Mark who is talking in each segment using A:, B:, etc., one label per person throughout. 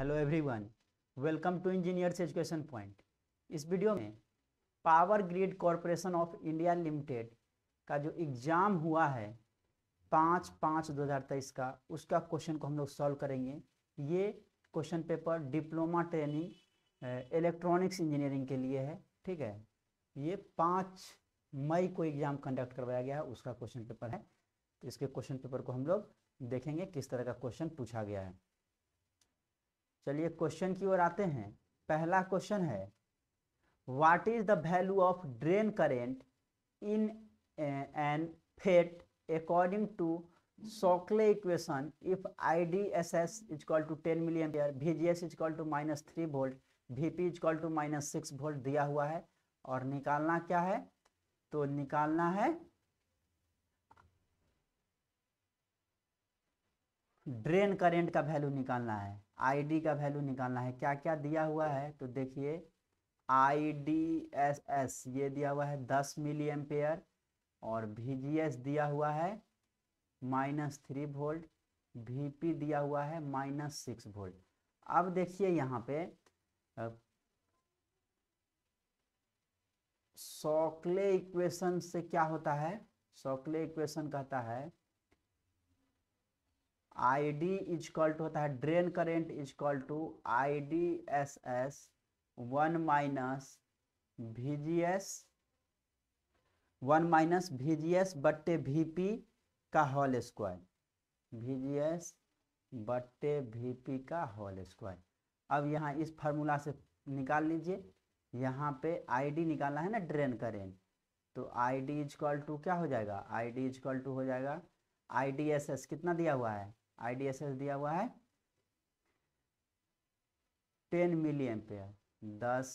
A: hello everyone welcome to engineers education point इस video में power grid corporation of India limited का जो exam हुआ है पाँच पाँच दो हज़ार तेईस का उसका क्वेश्चन को हम लोग सॉल्व करेंगे ये question paper diploma training electronics engineering के लिए है ठीक है ये पाँच मई को एग्ज़ाम कंडक्ट करवाया गया है उसका क्वेश्चन पेपर है तो इसके क्वेश्चन पेपर को हम लोग देखेंगे किस तरह का क्वेश्चन पूछा गया है चलिए क्वेश्चन की ओर आते हैं पहला क्वेश्चन है what is the value of drain current in an FET according to Shockley equation if I D S S is equal to ten milliampere V G S is equal to minus three volt V P is equal to minus six volt दिया हुआ है और निकालना क्या है तो निकालना है ड्रेन करेंट का वैल्यू निकालना है आईडी का वैल्यू निकालना है क्या क्या दिया हुआ है तो देखिए आई डी एस एस ये दिया हुआ है दस मिली एम्पेयर और भी जी एस दिया हुआ है minus three volt V P दिया हुआ है माइनस सिक्स वोल्ट अब देखिए यहाँ पे सॉकले इक्वेशन से क्या होता है सॉकले इक्वेशन कहता है I D is equal to होता है drain current is equal to I D S S one minus V G S one minus V G S बट्टे वी पी का whole square V G S बट्टे V P का whole square अब यहाँ इस formula से निकाल लीजिए यहाँ पे आई डी निकालना है ना ड्रेन करेंट तो आई डी कॉल टू क्या हो जाएगा आई डी कॉल टू हो जाएगा आई डी एस एस कितना दिया हुआ है आईडीएसएस दिया हुआ है टेन मिली एम्पेयर दस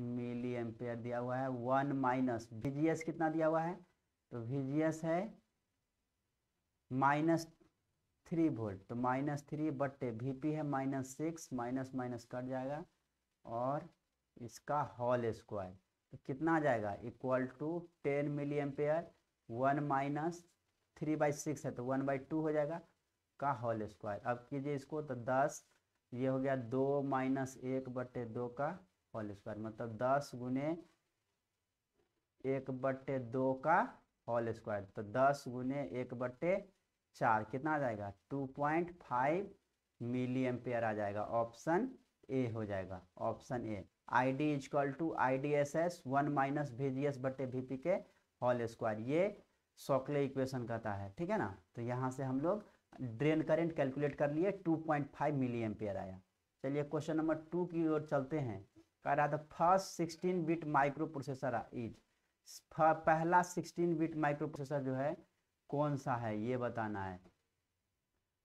A: मिली एम्पेयर दिया हुआ है वन माइनस वीजीएस कितना दिया हुआ है तो वीजीएस है माइनस थ्री वोल्ट तो माइनस थ्री बट्टे वीपी है minus six minus minus cut जाएगा और इसका हॉल स्क्वायर तो कितना आ जाएगा equal to ten milliampere one minus three by six है तो वन बाई टू हो जाएगा का होल स्क्वायर अब कीजिए इसको तो दस ये हो गया दो माइनस एक बटे दो का होल स्क्वायर मतलब दस गुने एक बट्टे दो का होल स्क्वायर तो दस गुने एक बट्टे चार कितना आ जाएगा two point five milliampere आ जाएगा ऑप्शन ए हो जाएगा option A I D is equal to I D S S one minus V G S बट्टे वी पी के होल स्क्वायर ये शॉकले इक्वेशन कहता है ठीक है ना तो यहाँ से हम लोग ड्रेन करंट कैलकुलेट कर लिए 2.5 पॉइंट मिली एम्पेयर आया चलिए क्वेश्चन नंबर टू की ओर चलते हैं कह रहा था first sixteen bit microprocessor is पहला सिक्सटीन बिट माइक्रो प्रोसेसर जो है कौन सा है ये बताना है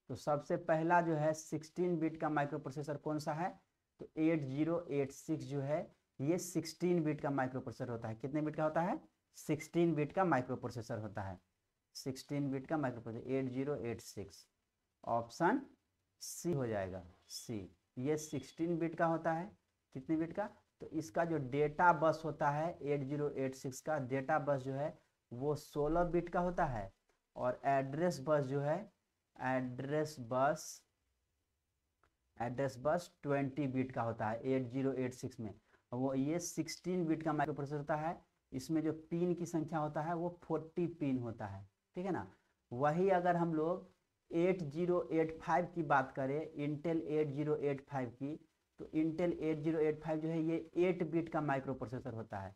A: तो सबसे पहला जो है 16 बिट का माइक्रो प्रोसेसर कौन सा है तो 8086 जो है ये 16 बिट का माइक्रो प्रोसेसर होता है कितने बिट का होता है 16 बिट का माइक्रो प्रोसेसर होता है सिक्सटीन बिट का microprocessor eight zero eight six option C हो जाएगा सी ये सिक्सटीन बिट का होता है कितने बिट का तो इसका जो डेटा बस होता है एट जीरो एट सिक्स का डेटा बस जो है वो सोलह बिट का होता है और एड्रेस बस जो है address bus address bus twenty bit का होता है एट जीरो एट सिक्स में वो ये सिक्सटीन बिट का माइक्रोप्रोसेसर होता है इसमें जो पिन की संख्या होता है वो फोर्टी पिन होता है ठीक है ना वही अगर हम लोग 8085 की बात करें इंटेल 8085 की तो इंटेल 8085 जो है ये 8 बिट का माइक्रो प्रोसेसर होता है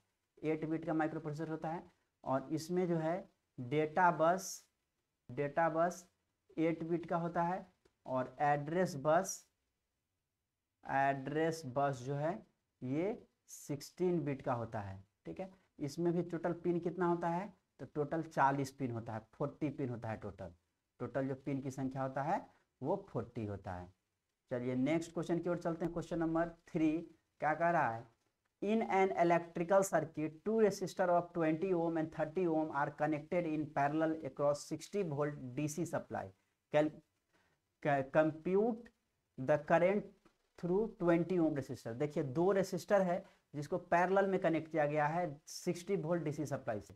A: 8 बिट का माइक्रो प्रोसेसर होता है और इसमें जो है data bus data bus 8 bit का होता है और एड्रेस बस एड्रेस बस जो है ये 16 बिट का होता है ठीक है इसमें भी टोटल पिन कितना होता है तो टोटल चालीस पिन होता है फोर्टी पिन होता है टोटल टोटल जो पिन की संख्या होता है वो फोर्टी होता है चलिए नेक्स्ट क्वेश्चन की ओर चलते हैं क्वेश्चन नंबर थ्री क्या कह रहा है in an electrical circuit two resistor of twenty ohm and thirty ohm are connected in parallel across sixty volt DC supply cal compute the current through twenty ohm resistor देखिए दो resistor है जिसको parallel में connect किया गया है sixty volt DC supply से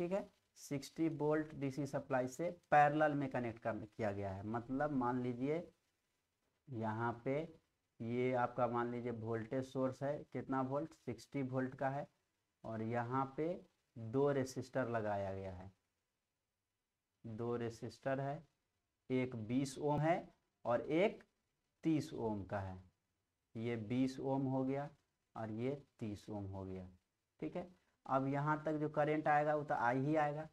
A: ठीक है 60 वोल्ट डीसी सप्लाई से पैरेलल में कनेक्ट कर किया गया है मतलब मान लीजिए यहाँ पे ये आपका मान लीजिए वोल्टेज सोर्स है कितना वोल्ट 60 वोल्ट का है और यहाँ पे दो रेसिस्टर लगाया गया है दो रेसिस्टर है एक 20 ओम है और एक 30 ओम का है ये 20 ओम हो गया और ये 30 ओम हो गया ठीक है अब यहाँ तक जो करेंट आएगा वो तो आई ही आएगा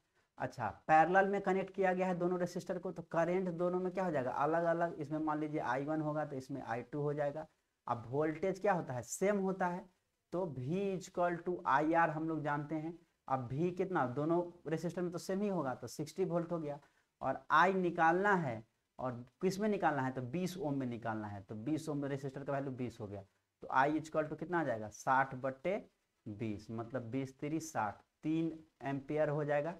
A: अच्छा पैरेलल में कनेक्ट किया गया है दोनों रेसिस्टर को तो करंट दोनों में क्या हो जाएगा अलग अलग इसमें मान लीजिए आई वन होगा तो इसमें आई टू हो जाएगा अब वोल्टेज क्या होता है सेम होता है तो भी इजकल टू आई आर हम लोग जानते हैं अब भी कितना दोनों रेसिस्टर में तो सेम ही होगा तो सिक्सटी वोल्ट हो गया और आई निकालना है और किस में निकालना है तो बीस ओम में निकालना है तो बीस ओम में रेसिस्टर का वैल्यू बीस हो गया तो आई इजकल टू कितना आ जाएगा साठ बट्टे बीस मतलब बीस तिरी साठ तीन एम्पेयर हो जाएगा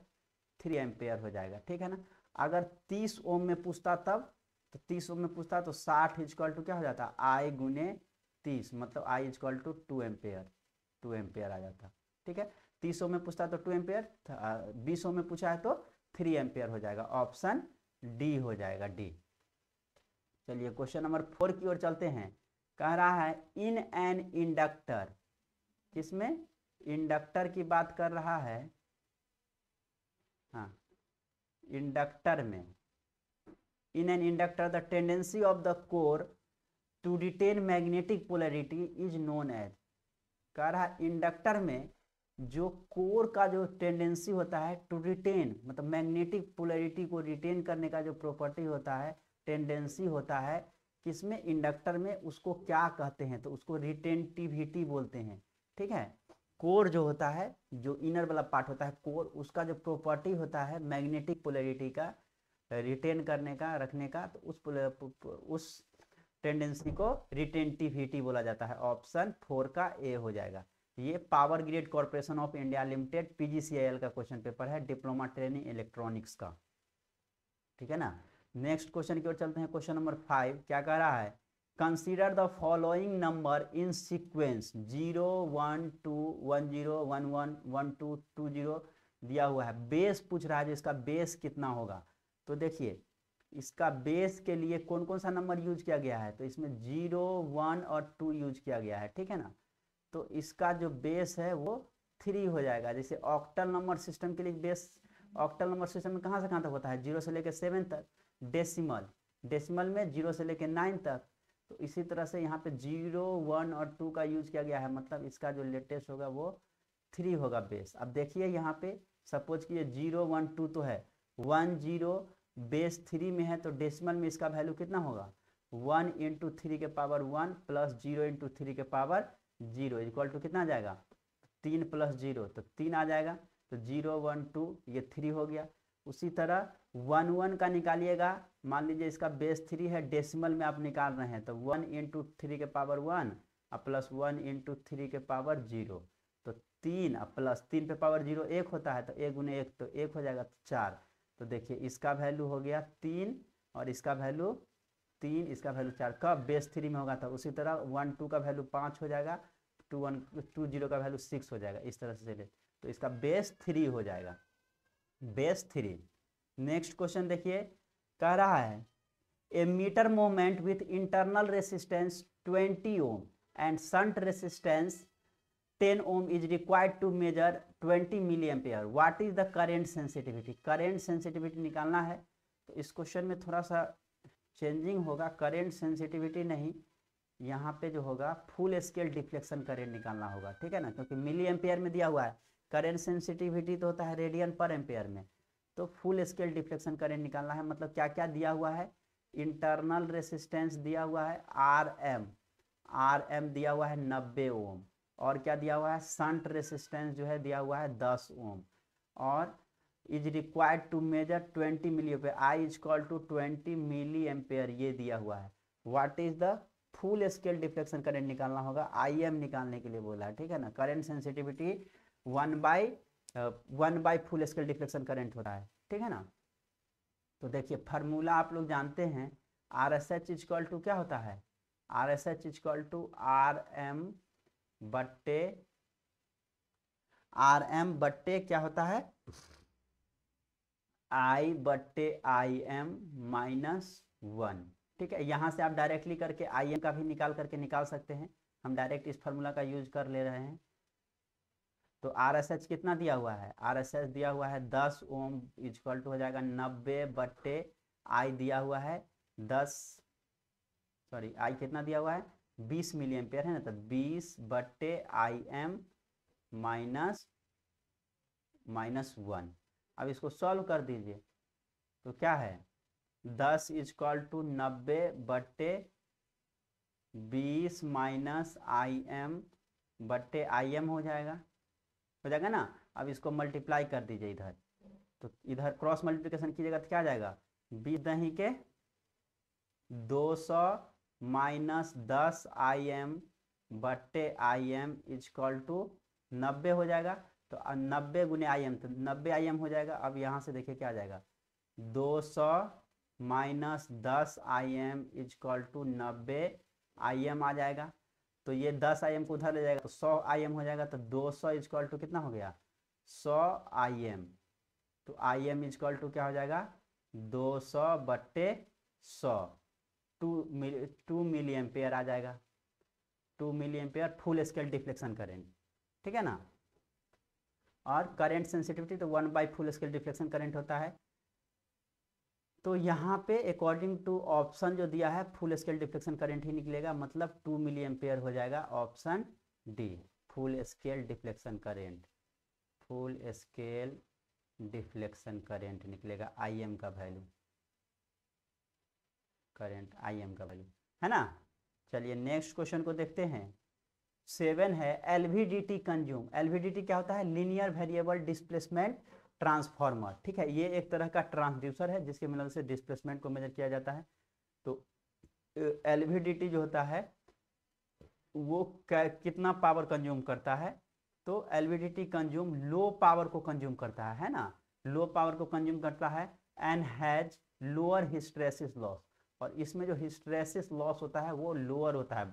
A: थ्री एम्पेयर हो जाएगा ठीक है ना अगर तीस ओम में पूछता तब तो तीस ओम में पूछता तो साठ इजक्वल टू क्या हो जाता आई गुने तीस मतलब I is equal to two ampere two ampere आ जाता ठीक है तीस ओम में पूछता तो टू एम्पेयर तो, बीस ओम में पूछा है तो थ्री एम्पेयर हो जाएगा ऑप्शन डी हो जाएगा डी चलिए क्वेश्चन नंबर फोर की ओर चलते हैं कह रहा है इन एन इंडक्टर किसमें इंडक्टर की बात कर रहा है हाँ इंडक्टर में in an inductor the tendency of the core to retain magnetic polarity is known as कह रहा इंडक्टर में जो कोर का जो टेंडेंसी होता है टू रिटेन मतलब मैग्नेटिक पोलरिटी को रिटेन करने का जो प्रॉपर्टी होता है टेंडेंसी होता है किसमें इंडक्टर में उसको क्या कहते हैं तो उसको रिटेंटिविटी बोलते हैं ठीक है कोर जो होता है जो इनर वाला पार्ट होता है कोर उसका जो प्रॉपर्टी होता है मैग्नेटिक पोलरिटी का रिटेन करने का रखने का तो उस उस टेंडेंसी को रिटेंटिविटी बोला जाता है ऑप्शन फोर का ए हो जाएगा ये power grid corporation of India limited PGCIL का क्वेश्चन पेपर है डिप्लोमा ट्रेनिंग इलेक्ट्रॉनिक्स का ठीक है ना नेक्स्ट क्वेश्चन की ओर चलते हैं क्वेश्चन नंबर फाइव क्या कह रहा है consider the following number in sequence zero one two one zero one one one two two zero दिया हुआ है बेस पूछ रहा है जो इसका बेस कितना होगा तो देखिए इसका बेस के लिए कौन कौन सा नंबर यूज किया गया है तो इसमें जीरो वन और टू यूज किया गया है ठीक है ना तो इसका जो बेस है वो थ्री हो जाएगा जैसे ऑक्टल नंबर सिस्टम के लिए बेस ऑक्टल नंबर सिस्टम में कहाँ से कहाँ तक होता है जीरो से लेकर सेवन तक डेसिमल डेसिमल में जीरो से लेकर नाइन तक तो इसी तरह से यहाँ पे जीरो वन और टू का यूज किया गया है मतलब इसका जो लेटेस्ट होगा वो थ्री होगा बेस अब देखिए यहाँ पे सपोज कि ये जीरो वन टू तो है वन जीरो बेस थ्री में है तो डेसिमल में इसका वैल्यू कितना होगा वन इंटू थ्री के power one plus zero into three के पावर जीरो इक्वल टू कितना आ जाएगा तीन प्लस जीरो तो तीन आ जाएगा तो जीरो वन टू ये थ्री हो गया उसी तरह वन वन का निकालिएगा मान लीजिए इसका बेस थ्री है डेसिमल में आप निकाल रहे हैं तो वन इंटू थ्री के पावर वन और प्लस वन इंटू थ्री के पावर जीरो तो तीन और प्लस तीन पे पावर जीरो एक होता है तो एक गुने एक तो एक हो जाएगा तो चार तो देखिए इसका वैल्यू हो गया तीन और इसका वैल्यू तीन इसका वैल्यू चार कब बेस थ्री में होगा तो उसी तरह वन टू का वैल्यू पाँच हो जाएगा टू वन टू जीरो का वैल्यू सिक्स हो जाएगा इस तरह से चले तो इसका बेस थ्री हो जाएगा बेस थ्री नेक्स्ट क्वेश्चन देखिए कह रहा है a meter moment with internal resistance 20 ohm and shunt resistance 10 ohm is required to measure 20 milliampere what is the current sensitivity current sensitivity निकालना है तो इस क्वेश्चन में थोड़ा सा चेंजिंग होगा करेंट सेंसिटिविटी नहीं यहाँ पे जो होगा फुल स्केल डिफ्लेक्शन करेंट निकालना होगा ठीक है ना क्योंकि मिली एम्पेयर में दिया हुआ है करेंट सेंसिटिविटी तो होता है रेडियन पर एम्पेयर में तो फुल स्केल डिफ्लेक्शन करेंट निकालना है मतलब क्या क्या दिया हुआ है इंटरनल रेसिस्टेंस दिया हुआ है आर एम आर एम दिया हुआ है नब्बे ओम और क्या दिया हुआ है संट रेसिस्टेंस जो है दिया हुआ है दस ओम और is required to measure twenty milliampere I is equal to twenty milliampere ये दिया हुआ है what is the full scale deflection current निकालना होगा आई एम निकालने के लिए बोला है ठीक है ना current sensitivity one by one by full scale deflection current होता है ठीक है ना तो देखिए फार्मूला आप लोग जानते हैं R S H is equal to क्या होता है R S H is equal to R M बट्टे आर एम बट्टे क्या होता है आई बट्टे आई एम माइनस वन ठीक है यहां से आप डायरेक्टली करके आई एम का भी निकाल करके निकाल सकते हैं हम डायरेक्ट इस फॉर्मूला का यूज कर ले रहे हैं तो आर एस एच कितना दिया हुआ है आर एस एच दिया हुआ है दस ओम इजक्वल टू हो जाएगा नब्बे बट्टे आई दिया हुआ है दस सॉरी आई कितना दिया हुआ है बीस मिली एम्पियर है ना तो बीस बट्टे I M minus minus one अब इसको सॉल्व कर दीजिए तो क्या है दस इजक्वल टू नब्बे बट्टे बीस माइनस आई एम बट्टे आई एम हो जाएगा हो जाएगा ना अब इसको मल्टीप्लाई कर दीजिए इधर तो इधर क्रॉस मल्टीप्लीकेशन कीजिएगा तो क्या आ जाएगा बीस दही के दो सौ माइनस दस आई एम बट्टे I M is equal to नब्बे हो जाएगा तो नब्बे गुने आई एम तो नब्बे आई एम हो जाएगा अब यहाँ से देखिए क्या आ जाएगा दो सौ माइनस दस I M is equal to नब्बे आई एम आ जाएगा तो ये दस आई एम को उधर ले जाएगा तो सौ आई एम हो जाएगा तो दो सौ इजक्वल टू कितना हो गया सौ आई एम तो आई एम इजक्वल टू क्या हो जाएगा दो सौ बट्टे सौ two mil two milliampere आ जाएगा two milliampere full scale deflection current ठीक है ना और करंट सेंसिटिविटी तो one by full scale deflection current होता है तो यहाँ पे अकॉर्डिंग टू ऑप्शन जो दिया है फुल स्केल डिफ्लेक्शन करंट ही निकलेगा मतलब टू मिली एम्पेयर हो जाएगा option D full scale deflection current full scale deflection current निकलेगा आई एम का वैल्यू करंट आई एम का वैल्यू है ना चलिए नेक्स्ट क्वेश्चन को देखते हैं सेवन है L V D T consume L V D T क्या होता है लीनियर वेरिएबल डिस्प्लेसमेंट ट्रांसफॉर्मर ठीक है ये एक तरह का ट्रांसड्यूसर है जिसके मदद से डिस्प्लेसमेंट को मेजर किया जाता है तो एल जो होता है वो कितना पावर कंज्यूम करता है तो एल कंज्यूम लो पावर को कंज्यूम करता है है ना लो पावर को कंज्यूम करता है and has lower hysteresis loss और इसमें जो हिस्ट्रेसिस लॉस होता है वो लोअर होता है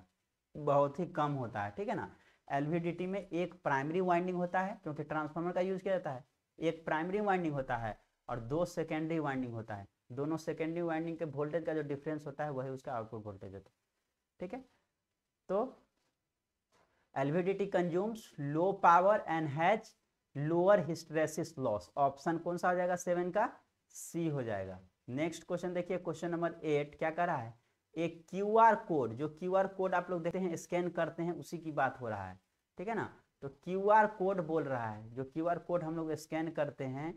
A: बहुत ही कम होता है ठीक है ना एल में एक प्राइमरी वाइंडिंग होता है क्योंकि ट्रांसफार्मर का यूज किया जाता है एक प्राइमरी वाइंडिंग होता है और दो सेकेंडरी वाइंडिंग होता है दोनों सेकेंडरी वाइंडिंग के वोल्टेज का जो डिफरेंस होता है वही उसका आउटपुट वोल्टेज होता है ठीक है तो LVDT consumes low power and has lower hysteresis loss option कौन सा हो जाएगा सेवन का सी हो जाएगा नेक्स्ट क्वेश्चन देखिए क्वेश्चन नंबर एट क्या कर रहा है एक क्यू आर कोड जो क्यू आर कोड आप लोग देखते हैं स्कैन करते हैं उसी की बात हो रहा है ठीक है ना तो क्यू आर कोड बोल रहा है जो क्यू आर कोड हम लोग स्कैन करते हैं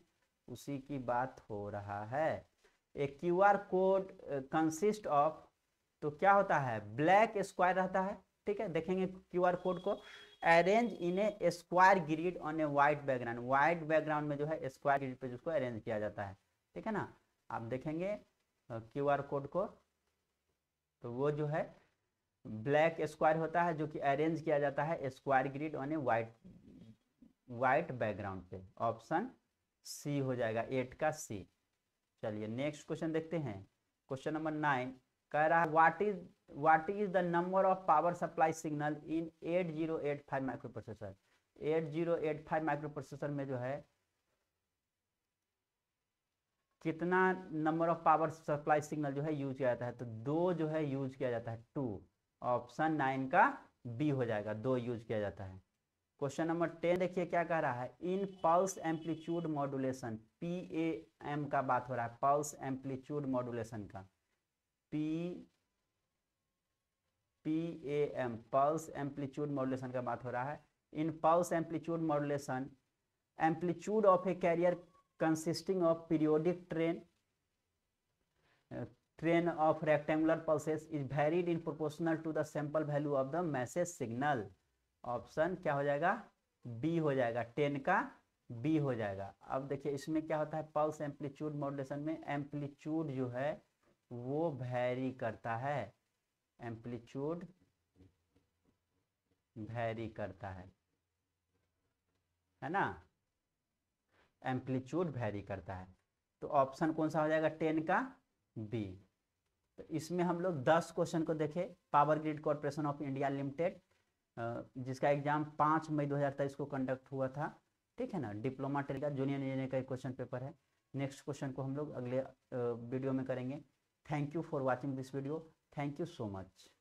A: उसी की बात हो रहा है a Q R code consist of तो क्या होता है ब्लैक स्क्वायर रहता है ठीक है देखेंगे क्यू आर कोड को arrange in a square grid on a white background white background में जो है स्क्वायर ग्रिड पे जिसको अरेंज किया जाता है ठीक है ना आप देखेंगे क्यू आर कोड को तो वो जो है ब्लैक स्क्वायर होता है जो कि अरेंज किया जाता है square grid on a white white background पे ऑप्शन सी हो जाएगा एट का सी चलिए नेक्स्ट क्वेश्चन देखते हैं क्वेश्चन नंबर नाइन कह रहा है what is what is the number of power supply signal in 8085 microprocessor 8085 microprocessor में जो है कितना number of power supply signal जो है यूज किया जाता है तो दो जो है यूज किया जाता है टू ऑप्शन नाइन का बी हो जाएगा दो यूज किया जाता है क्वेश्चन नंबर टेन देखिए क्या कह रहा है in pulse amplitude modulation P A M का बात हो रहा है पल्स एम्पलीट्यूड मॉडुलेशन का P P A M pulse amplitude modulation का बात हो रहा है in pulse amplitude modulation amplitude of a carrier consisting of periodic train train of rectangular pulses is varied in proportional to the sample value of the message signal option क्या हो जाएगा B हो जाएगा टेन का B हो जाएगा अब देखिए इसमें क्या होता है पल्स एम्पलीट्यूड मॉडुलेशन में एम्पलीट्यूड जो है वो वैरी करता है एम्पलीट्यूड वैरी करता है है ना एम्पलीट्यूड वैरी करता है तो ऑप्शन कौन सा हो जाएगा टेन का बी तो इसमें हम लोग दस क्वेश्चन को देखे power grid corporation of India limited जिसका एग्जाम पाँच मई 2023 को कंडक्ट हुआ था ठीक है ना डिप्लोमा टेल का जूनियर इंजीनियर का एक क्वेश्चन पेपर है नेक्स्ट क्वेश्चन को हम लोग अगले वीडियो में करेंगे thank you for watching this video thank you so much